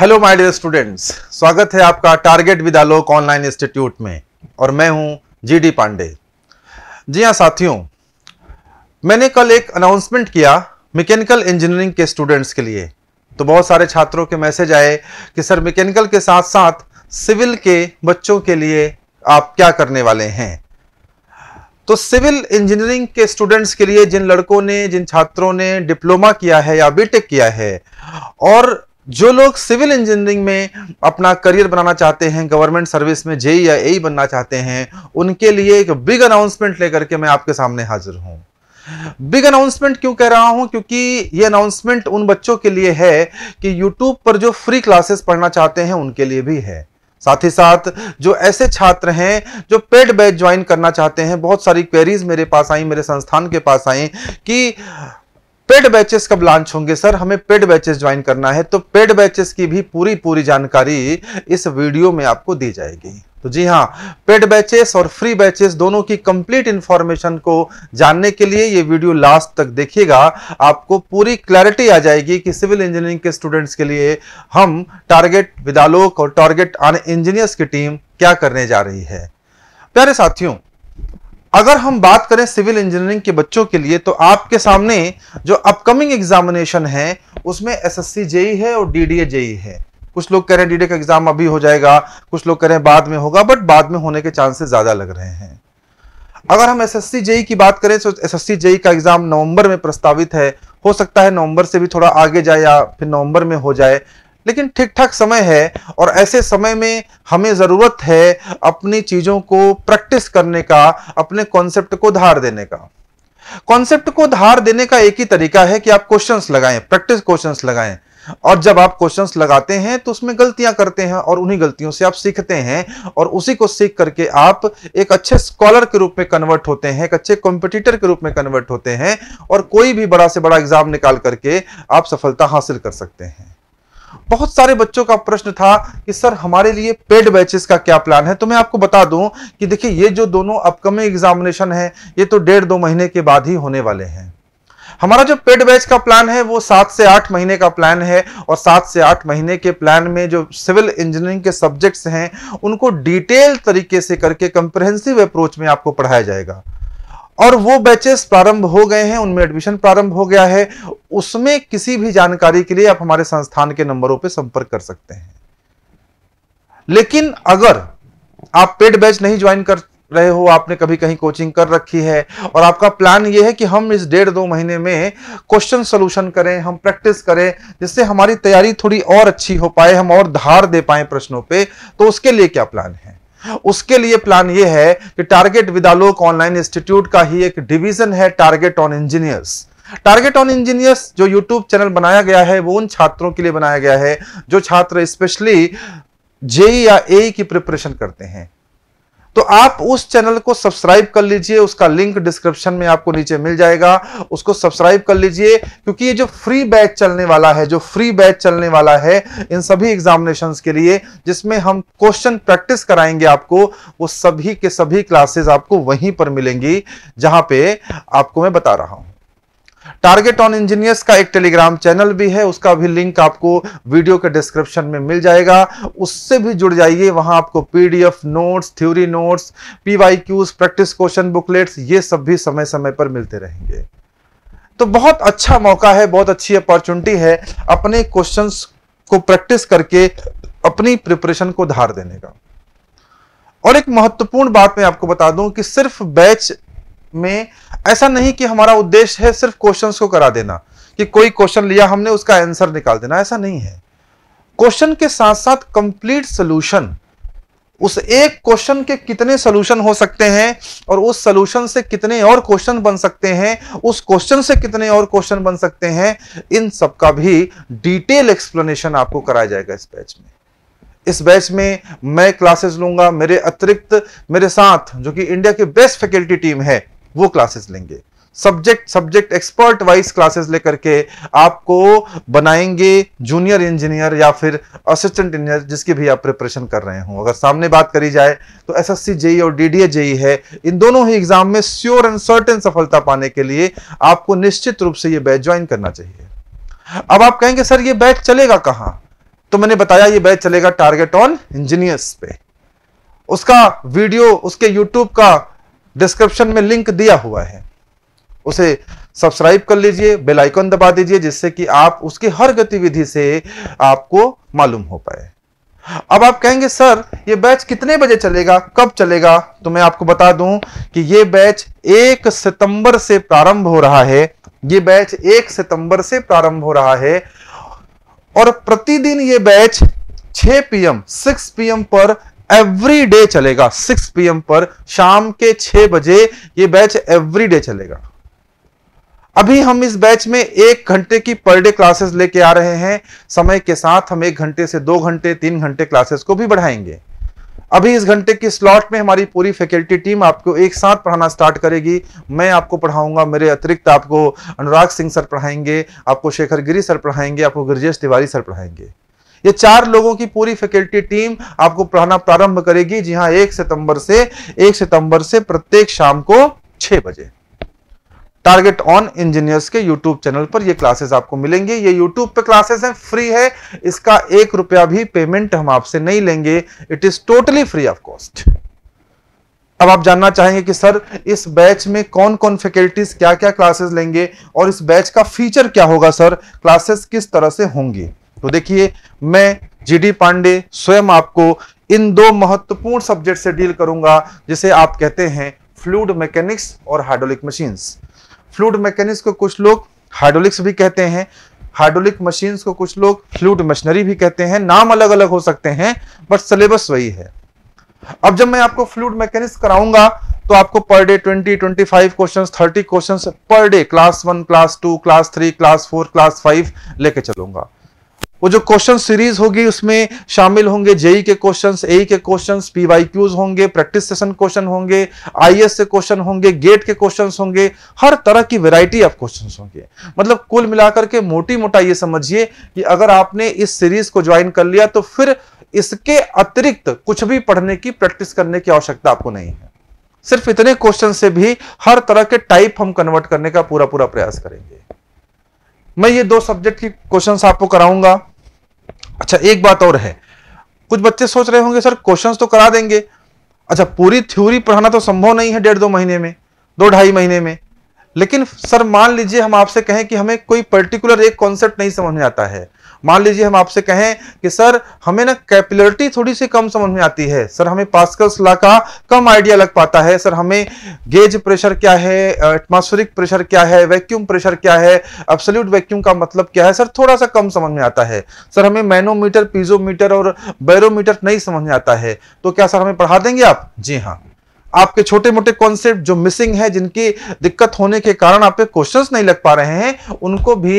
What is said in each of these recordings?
hello my dear students स्वागत है आपका target with Alok online institute में और मैं हूं जीडी पांडे जी हां साथियों मैंने कल एक अनाउंसमेंट किया मैकेनिकल इंजीनियरिंग के स्टूडेंट्स के लिए तो बहुत सारे छात्रों के मैसेज आए कि सर मैकेनिकल के साथ साथ सिविल के बच्चों के लिए आप क्या करने वाले हैं तो सिविल इंजीनियरिंग के स्टूडेंट्स के लिए जिन लड़कों ने जिन छात्रों ने डिप्लोमा किया है या बीटेक किया है और जो लोग सिविल इंजीनियरिंग में अपना करियर बनाना चाहते हैं गवर्नमेंट सर्विस में जे या ए बनना चाहते हैं उनके लिए एक बिग अनाउंसमेंट लेकर के मैं आपके सामने हाजिर हूं बिग अनाउंसमेंट क्यों कह रहा हूं क्योंकि ये अनाउंसमेंट उन बच्चों के लिए है कि यूट्यूब पर जो फ्री क्लासेस पढ़ना चाहते हैं उनके लिए भी है साथ ही साथ जो ऐसे छात्र हैं जो पेड बैच ज्वाइन करना चाहते हैं बहुत सारी क्वेरीज मेरे पास आई मेरे संस्थान के पास आई कि पेड बैचेस कब लॉन्च होंगे सर हमें पेड बैचेस ज्वाइन करना है तो पेड बैचेस की भी पूरी पूरी जानकारी इस वीडियो में आपको दी जाएगी तो जी हाँ पेड बैचेस और फ्री बैचेस दोनों की कंप्लीट इंफॉर्मेशन को जानने के लिए ये वीडियो लास्ट तक देखिएगा आपको पूरी क्लैरिटी आ जाएगी कि सिविल इंजीनियरिंग के स्टूडेंट्स के लिए हम टारगेट विदालोक और टारगेट आन इंजीनियर्स की टीम क्या करने जा रही है प्यारे साथियों अगर हम बात करें सिविल इंजीनियरिंग के बच्चों के लिए तो आपके सामने जो अपकमिंग एग्जामिनेशन है उसमें एसएससी जेई है और डीडीए जेई है कुछ लोग कह रहे हैं डीडीए का एग्जाम अभी हो जाएगा कुछ लोग कह रहे हैं बाद में होगा बट बाद में होने के चांसेस ज्यादा लग रहे हैं अगर हम एसएससी जेई की बात करें तो एसएससी जेई का एग्जाम नवंबर में प्रस्तावित है हो सकता है नवंबर से भी थोड़ा आगे जाए या फिर नवंबर में हो जाए लेकिन ठीक ठाक समय है और ऐसे समय में हमें ज़रूरत है अपनी चीज़ों को प्रैक्टिस करने का अपने कॉन्सेप्ट को धार देने का कॉन्सेप्ट को धार देने का एक ही तरीका है कि आप क्वेश्चंस लगाएं प्रैक्टिस क्वेश्चंस लगाएं और जब आप क्वेश्चंस लगाते हैं तो उसमें गलतियां करते हैं और उन्हीं गलतियों से आप सीखते हैं और उसी को सीख करके आप एक अच्छे स्कॉलर के रूप में कन्वर्ट होते हैं एक अच्छे कॉम्पिटिटर के रूप में कन्वर्ट होते हैं और कोई भी बड़ा से बड़ा एग्जाम निकाल करके आप सफलता हासिल कर सकते हैं बहुत सारे बच्चों का प्रश्न था कि सर हमारे लिए पेड बैचेस का क्या प्लान है तो मैं आपको बता दूं कि देखिए ये जो दोनों अपकमिंग एग्जामिनेशन है ये तो डेढ़ दो महीने के बाद ही होने वाले हैं हमारा जो पेड बैच का प्लान है वो सात से आठ महीने का प्लान है और सात से आठ महीने के प्लान में जो सिविल इंजीनियरिंग के सब्जेक्ट्स हैं उनको डिटेल तरीके से करके कंप्रहेंसिव अप्रोच में आपको पढ़ाया जाएगा और वो बैचेस प्रारंभ हो गए हैं उनमें एडमिशन प्रारंभ हो गया है उसमें किसी भी जानकारी के लिए आप हमारे संस्थान के नंबरों पर संपर्क कर सकते हैं लेकिन अगर आप पेड बैच नहीं ज्वाइन कर रहे हो आपने कभी कहीं कोचिंग कर रखी है और आपका प्लान ये है कि हम इस डेढ़ दो महीने में क्वेश्चन सोल्यूशन करें हम प्रैक्टिस करें जिससे हमारी तैयारी थोड़ी और अच्छी हो पाए हम और धार दे पाए प्रश्नों पे तो उसके लिए क्या प्लान है उसके लिए प्लान ये है कि टारगेट विदालोक ऑनलाइन इंस्टीट्यूट का ही एक डिवीजन है target on engineers target on engineers जो यूट्यूब चैनल बनाया गया है वो उन छात्रों के लिए बनाया गया है जो छात्र स्पेशली जेई e या ए e की प्रिपरेशन करते हैं तो आप उस चैनल को सब्सक्राइब कर लीजिए उसका लिंक डिस्क्रिप्शन में आपको नीचे मिल जाएगा उसको सब्सक्राइब कर लीजिए क्योंकि ये जो फ्री बैच चलने वाला है जो फ्री बैच चलने वाला है इन सभी एग्जामिनेशन के लिए जिसमें हम क्वेश्चन प्रैक्टिस कराएंगे आपको वो सभी के सभी क्लासेस आपको वहीं पर मिलेंगी जहां पे आपको मैं बता रहा हूं टारगेट ऑन इंजीनियर्स का एक टेलीग्राम चैनल भी है उसका भी लिंक आपको वीडियो के डिस्क्रिप्शन में मिल जाएगा उससे भी जुड़ जाइए वहां आपको PDF notes theory notes PYQs practice question booklets ये सब भी समय समय पर मिलते रहेंगे तो बहुत अच्छा मौका है बहुत अच्छी अपॉर्चुनिटी है अपने क्वेश्चन को प्रैक्टिस करके अपनी प्रिपरेशन को धार देने का और एक महत्वपूर्ण बात मैं आपको बता दूं कि सिर्फ बैच में ऐसा नहीं कि हमारा उद्देश्य है सिर्फ क्वेश्चन को करा देना कि कोई क्वेश्चन लिया हमने उसका आंसर निकाल देना ऐसा नहीं है क्वेश्चन के साथ साथ कंप्लीट सोल्यूशन उस एक क्वेश्चन के कितने सोल्यूशन हो सकते हैं और उस सोल्यूशन से कितने और क्वेश्चन बन सकते हैं उस क्वेश्चन से कितने और क्वेश्चन बन सकते हैं इन सब का भी डिटेल एक्सप्लेनेशन आपको कराया जाएगा इस बैच में इस बैच में मैं क्लासेस लूंगा मेरे अतिरिक्त मेरे साथ जो कि इंडिया की बेस्ट फैकल्टी टीम है वो क्लासेस लेंगे subject subject expert wise classes लेकर के आपको बनाएंगे जूनियर इंजीनियर या फिर असिस्टेंट इंजीनियर जिसकी भी आप प्रिपरेशन कर रहे हो अगर सामने बात करी जाए तो एसएससी जेई e और डीडीए जेई e है इन दोनों ही एग्जाम में श्योर एंड सर्टेन सफलता पाने के लिए आपको निश्चित रूप से ये बैच ज्वाइन करना चाहिए अब आप कहेंगे सर ये बैच चलेगा कहां तो मैंने बताया ये बैच चलेगा टारगेट ऑन इंजीनियर्स पे उसका वीडियो उसके यूट्यूब का डिस्क्रिप्शन में लिंक दिया हुआ है उसे सब्सक्राइब कर लीजिए बेल आइकन दबा दीजिए जिससे कि आप उसकी हर गतिविधि से आपको मालूम हो पाए अब आप कहेंगे सर ये बैच कितने बजे चलेगा कब चलेगा तो मैं आपको बता दूं कि ये बैच एक सितंबर से प्रारंभ हो रहा है ये बैच एक सितंबर से प्रारंभ हो रहा है और प्रतिदिन ये बैच 6 पीएम 6 पीएम पर एवरी डे चलेगा 6 पीएम पर शाम के 6 बजे ये बैच एवरी डे चलेगा अभी हम इस बैच में एक घंटे की पर डे क्लासेस लेके आ रहे हैं समय के साथ हम एक घंटे से दो घंटे तीन घंटे क्लासेस को भी बढ़ाएंगे अभी इस घंटे की स्लॉट में हमारी पूरी फैकल्टी टीम आपको एक साथ पढ़ाना स्टार्ट करेगी मैं आपको पढ़ाऊंगा मेरे अतिरिक्त आपको अनुराग सिंह सर पढ़ाएंगे आपको शेखर गिरी सर पढ़ाएंगे आपको गिरजेश तिवारी सर पढ़ाएंगे ये चार लोगों की पूरी फैकल्टी टीम आपको पढ़ाना प्रारंभ करेगी जी हाँ एक सितंबर से एक सितंबर से प्रत्येक शाम को छह बजे टारगेट ऑन इंजीनियर्स के यूट्यूब चैनल पर ये क्लासेस आपको मिलेंगे ये यूट्यूब पे क्लासेस हैं फ्री है इसका एक रुपया भी पेमेंट हम आपसे नहीं लेंगे it is totally free of cost अब आप जानना चाहेंगे कि सर इस बैच में कौन कौन फैकल्टीज क्या क्या क्लासेस लेंगे और इस बैच का फीचर क्या होगा सर क्लासेस किस तरह से होंगी तो देखिए मैं जीडी पांडे स्वयं आपको इन दो महत्वपूर्ण सब्जेक्ट से डील करूंगा जिसे आप कहते हैं फ्लूड मैकेनिक्स और हाइड्रोलिक मशीन्स फ्लूड मैकेनिक्स को कुछ लोग हाइड्रोलिक्स भी कहते हैं हाइड्रोलिक मशीन्स को कुछ लोग फ्लूड मशीनरी भी कहते हैं नाम अलग अलग हो सकते हैं बट सिलेबस वही है अब जब मैं आपको फ्लूड मैकेनिक्स कराऊंगा तो आपको per day 20, 25 questions 30 questions per day class one class two class three class four class five लेके चलूंगा वो जो क्वेश्चन सीरीज होगी उसमें शामिल होंगे जेई के क्वेश्चंस ए के क्वेश्चंस पीवाईक्यूज होंगे प्रैक्टिस सेशन क्वेश्चन होंगे आईएएस से क्वेश्चन होंगे गेट के क्वेश्चन होंगे हर तरह की वेराइटी ऑफ क्वेश्चंस होंगे मतलब कुल मिलाकर के मोटी मोटा ये समझिए कि अगर आपने इस सीरीज को ज्वाइन कर लिया तो फिर इसके अतिरिक्त कुछ भी पढ़ने की प्रैक्टिस करने की आवश्यकता आपको नहीं है सिर्फ इतने क्वेश्चन से भी हर तरह के टाइप हम कन्वर्ट करने का पूरा पूरा प्रयास करेंगे मैं ये दो सब्जेक्ट की क्वेश्चंस आपको कराऊंगा अच्छा एक बात और है कुछ बच्चे सोच रहे होंगे सर क्वेश्चंस तो करा देंगे अच्छा पूरी थ्योरी पढ़ाना तो संभव नहीं है डेढ़ दो महीने में दो ढाई महीने में लेकिन सर मान लीजिए हम आपसे कहें कि हमें कोई पर्टिकुलर एक कॉन्सेप्ट नहीं समझ में आता है मान लीजिए हम आपसे कहें कि सर हमें ना कैपिलरिटी थोड़ी सी कम समझ में आती है सर हमें पास्कल्स ला का कम आइडिया लग पाता है सर हमें गेज प्रेशर क्या है एटमॉस्फेरिक प्रेशर क्या है वैक्यूम प्रेशर क्या है अब्सोल्यूट वैक्यूम का मतलब क्या है सर थोड़ा सा कम समझ में आता है सर हमें मैनोमीटर पीजोमीटर और बैरोमीटर नहीं समझ में आता है तो क्या सर हमें पढ़ा देंगे आप जी हाँ आपके छोटे मोटे कॉन्सेप्ट जो मिसिंग है जिनकी दिक्कत होने के कारण आप क्वेश्चंस नहीं लग पा रहे हैं उनको भी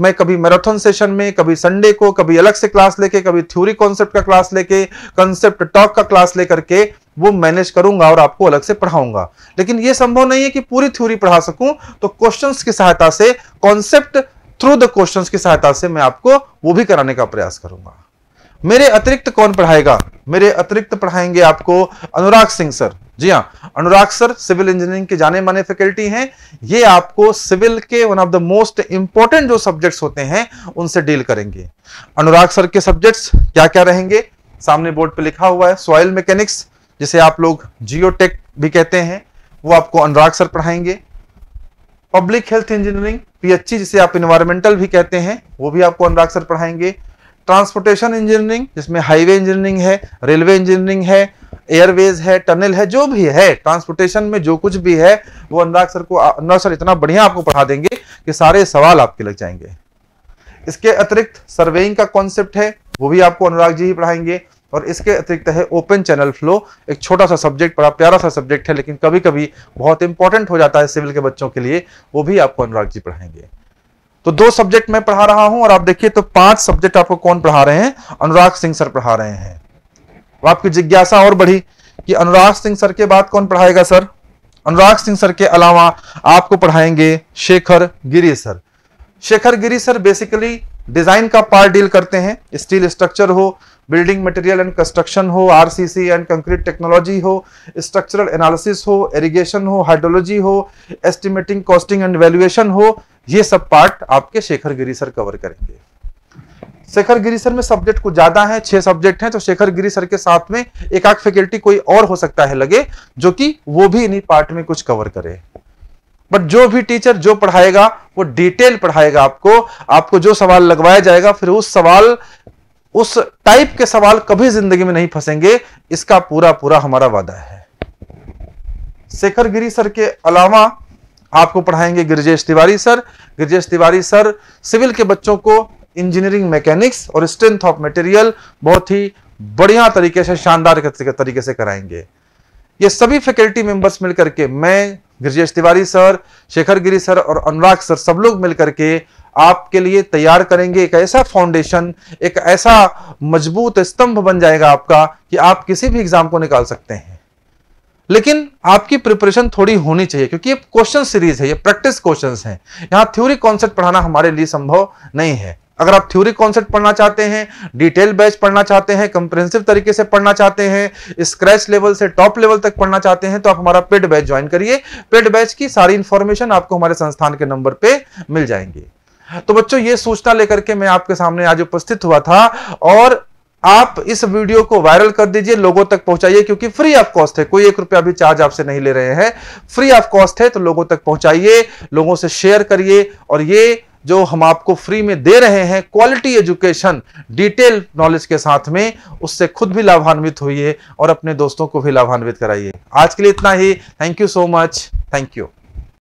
मैं कभी मैराथन सेशन में कभी संडे को कभी अलग से क्लास लेके कभी थ्योरी कॉन्सेप्ट का क्लास लेके कॉन्सेप्ट टॉक का क्लास लेकर के वो मैनेज करूंगा और आपको अलग से पढ़ाऊंगा लेकिन ये संभव नहीं है कि पूरी थ्योरी पढ़ा सकूं तो क्वेश्चंस की सहायता से कॉन्सेप्ट थ्रू द क्वेश्चंस की सहायता से मैं आपको वो भी कराने का प्रयास करूंगा मेरे अतिरिक्त कौन पढ़ाएगा मेरे अतिरिक्त पढ़ाएंगे आपको अनुराग सिंह सर जी हाँ अनुराग सर सिविल इंजीनियरिंग के जाने माने फैकल्टी हैं ये आपको सिविल के one of the most important जो सब्जेक्ट्स होते हैं उनसे डील करेंगे अनुराग सर के सब्जेक्ट्स क्या क्या रहेंगे सामने बोर्ड पे लिखा हुआ है सॉइल मैकेनिक्स जिसे आप लोग जियोटेक भी कहते हैं वो आपको अनुराग सर पढ़ाएंगे पब्लिक हेल्थ इंजीनियरिंग पीएचई जिसे आप इन्वायरमेंटल भी कहते हैं वो भी आपको अनुराग सर पढ़ाएंगे ट्रांसपोर्टेशन इंजीनियरिंग जिसमें हाईवे इंजीनियरिंग है रेलवे इंजीनियरिंग है एयरवेज है टनल है जो भी है ट्रांसपोर्टेशन में जो कुछ भी है वो अनुराग सर को अनुराग सर इतना बढ़िया आपको पढ़ा देंगे कि सारे सवाल आपके लग जाएंगे इसके अतिरिक्त सर्वेइंग का कॉन्सेप्ट है वो भी आपको अनुराग जी ही पढ़ाएंगे और इसके अतिरिक्त है ओपन चैनल फ्लो एक छोटा सा सब्जेक्ट बड़ा प्यारा सा सब्जेक्ट है लेकिन कभी कभी बहुत इंपॉर्टेंट हो जाता है सिविल के बच्चों के लिए वो भी आपको अनुराग जी पढ़ाएंगे तो दो सब्जेक्ट मैं पढ़ा रहा हूं और आप देखिए तो पांच सब्जेक्ट आपको कौन पढ़ा रहे हैं अनुराग सिंह सर पढ़ा रहे हैं तो आपकी जिज्ञासा और बढ़ी कि अनुराग सिंह सर के बाद कौन पढ़ाएगा सर अनुराग सिंह सर के अलावा आपको पढ़ाएंगे Shekhar Giri sir Shekhar Giri sir basically design का पार्ट डील करते हैं स्टील स्ट्रक्चर हो बिल्डिंग मटेरियल एंड कंस्ट्रक्शन हो आरसीसी एंड कंक्रीट टेक्नोलॉजी हो स्ट्रक्चरल एनालिसिस हो इरिगेशन हो हाइड्रोलॉजी हो एस्टिमेटिंग कॉस्टिंग एंड वैल्यूएशन हो ये सब पार्ट आपके शेखर गिरी सर कवर करेंगे शेखर गिरी सर में सब्जेक्ट कुछ ज्यादा है छह सब्जेक्ट हैं तो शेखर गिरी सर के साथ में एक आध फैकल्टी कोई और हो सकता है लगे जो कि वो भी इन्हीं पार्ट में कुछ कवर करे बट जो भी टीचर जो पढ़ाएगा वो डिटेल पढ़ाएगा आपको आपको जो सवाल लगवाया जाएगा फिर उस सवाल उस टाइप के सवाल कभी जिंदगी में नहीं फंसेंगे इसका पूरा पूरा हमारा वादा है शेखर गिरी सर के अलावा आपको पढ़ाएंगे Girjesh Tiwari sir Girjesh Tiwari sir civil के बच्चों को इंजीनियरिंग मैकेनिक्स और स्ट्रेंथ ऑफ मटेरियल बहुत ही बढ़िया तरीके से शानदार तरीके से कराएंगे ये सभी फैकल्टी मेंबर्स मिलकर के मैं गिरजेश तिवारी सर शेखर गिरी सर और अनुराग सर सब लोग मिलकर के आपके लिए तैयार करेंगे एक ऐसा फाउंडेशन एक ऐसा मजबूत स्तंभ बन जाएगा आपका कि आप किसी भी एग्जाम को निकाल सकते हैं लेकिन आपकी प्रिपरेशन थोड़ी होनी चाहिए क्योंकि ये क्वेश्चन सीरीज है ये प्रैक्टिस क्वेश्चन हैं यहाँ थ्योरी कॉन्सेप्ट पढ़ाना हमारे लिए संभव नहीं है अगर आप थ्योरी कॉन्सेप्ट पढ़ना चाहते हैं डिटेल बैच पढ़ना चाहते हैं कंप्रेंसिव तरीके से पढ़ना चाहते हैं स्क्रैच लेवल से टॉप लेवल तक पढ़ना चाहते हैं तो आप हमारा पेड बैच ज्वाइन करिए पेड बैच की सारी इंफॉर्मेशन आपको हमारे संस्थान के नंबर पे मिल जाएंगे तो बच्चों ये सूचना लेकर के मैं आपके सामने आज उपस्थित हुआ था और आप इस वीडियो को वायरल कर दीजिए लोगों तक पहुंचाइए क्योंकि फ्री ऑफ कॉस्ट है कोई एक रुपया भी चार्ज आपसे नहीं ले रहे हैं फ्री ऑफ कॉस्ट है तो लोगों तक पहुंचाइए लोगों से शेयर करिए और ये जो हम आपको फ्री में दे रहे हैं क्वालिटी एजुकेशन डिटेल नॉलेज के साथ में उससे खुद भी लाभान्वित होइए और अपने दोस्तों को भी लाभान्वित कराइए आज के लिए इतना ही thank you so much thank you